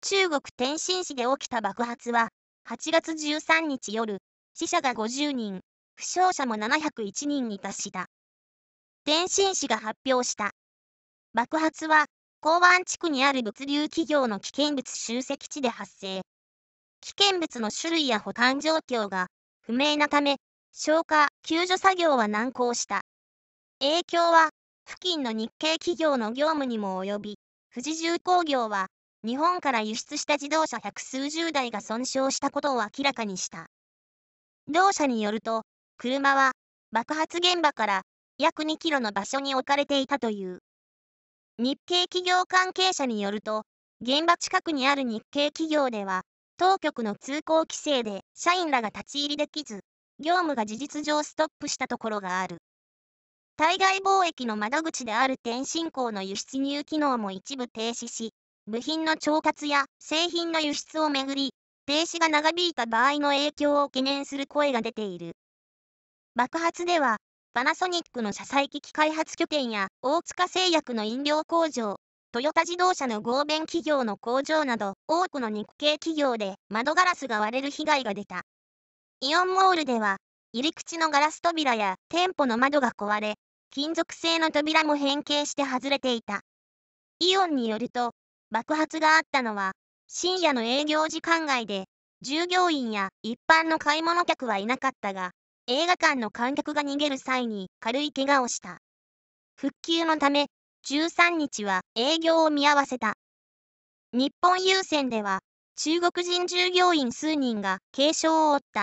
中国天津市で起きた爆発は、8月13日夜、死者が50人、負傷者も701人に達した。天津市が発表した。爆発は、港湾地区にある物流企業の危険物集積地で発生。危険物の種類や保管状況が不明なため、消火・救助作業は難航した。影響は、付近の日系企業の業務にも及び、富士重工業は、日本から輸出した自動車百数十台が損傷したことを明らかにした。同社によると、車は爆発現場から約2キロの場所に置かれていたという。日系企業関係者によると、現場近くにある日系企業では、当局の通行規制で社員らが立ち入りできず、業務が事実上ストップしたところがある。対外貿易の窓口である天津港の輸出入機能も一部停止し、部品の調達や製品の輸出をめぐり、停止が長引いた場合の影響を懸念する声が出ている。爆発では、パナソニックの車載機器開発拠点や大塚製薬の飲料工場、トヨタ自動車の合弁企業の工場など多くの日系企業で窓ガラスが割れる被害が出た。イオンモールでは入り口のガラス扉や店舗の窓が壊れ、金属製の扉も変形して外れていた。イオンによると爆発があったのは、深夜の営業時間外で、従業員や一般の買い物客はいなかったが、映画館の観客が逃げる際に軽い怪我をした。復旧のため、13日は営業を見合わせた。日本郵船では、中国人従業員数人が軽傷を負った。